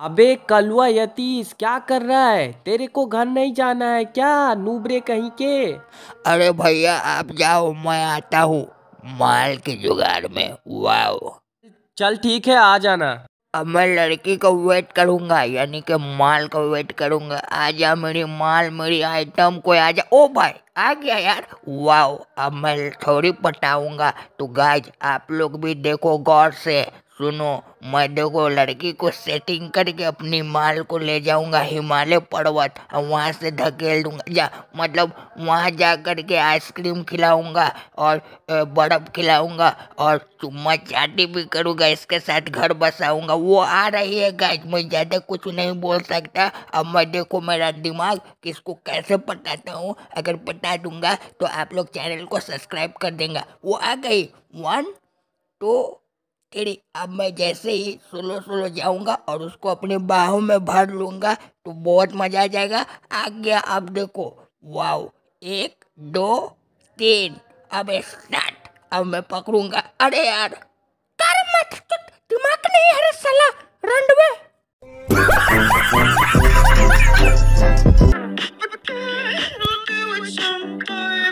अबे कलुआ यतीश क्या कर रहा है तेरे को घर नहीं जाना है क्या नूबरे कहीं के अरे भैया आप जाओ मैं आता हूँ माल के जुगाड़ में वाओ चल ठीक है आ जाना अब मैं लड़की को वेट करूंगा यानी कि माल को वेट करूंगा आ जा मेरी माल मेरी आइटम को जा ओ भाई आ गया यार वाओ अब मैं थोड़ी पटाऊंगा तो गाइज आप लोग भी देखो गौर से सुनो मैं देखो लड़की को सेटिंग करके अपनी माल को ले जाऊंगा हिमालय पर्वत और वहाँ से धकेल दूंगा जा मतलब वहाँ जा कर के आइसक्रीम खिलाऊंगा और बर्फ़ खिलाऊंगा और चुम्मा चाटी भी करूँगा इसके साथ घर बसाऊंगा वो आ रही है गाइस मैं ज़्यादा कुछ नहीं बोल सकता अब मैं देखो मेरा दिमाग किसको कैसे पटाता हूँ अगर पटा दूंगा तो आप लोग चैनल को सब्सक्राइब कर देंगे वो आ गई वन टू तेरी अब मैं जैसे ही सोलो सोलो जाऊंगा और उसको अपने बाहों में भर लूंगा तो बहुत मज़ा आ जाएगा आ गया अब देखो वाओ एक दो तीन अब स्टार्ट अब मैं पकड़ूंगा अरे यार मत दिमाग नहीं है सला रंडवे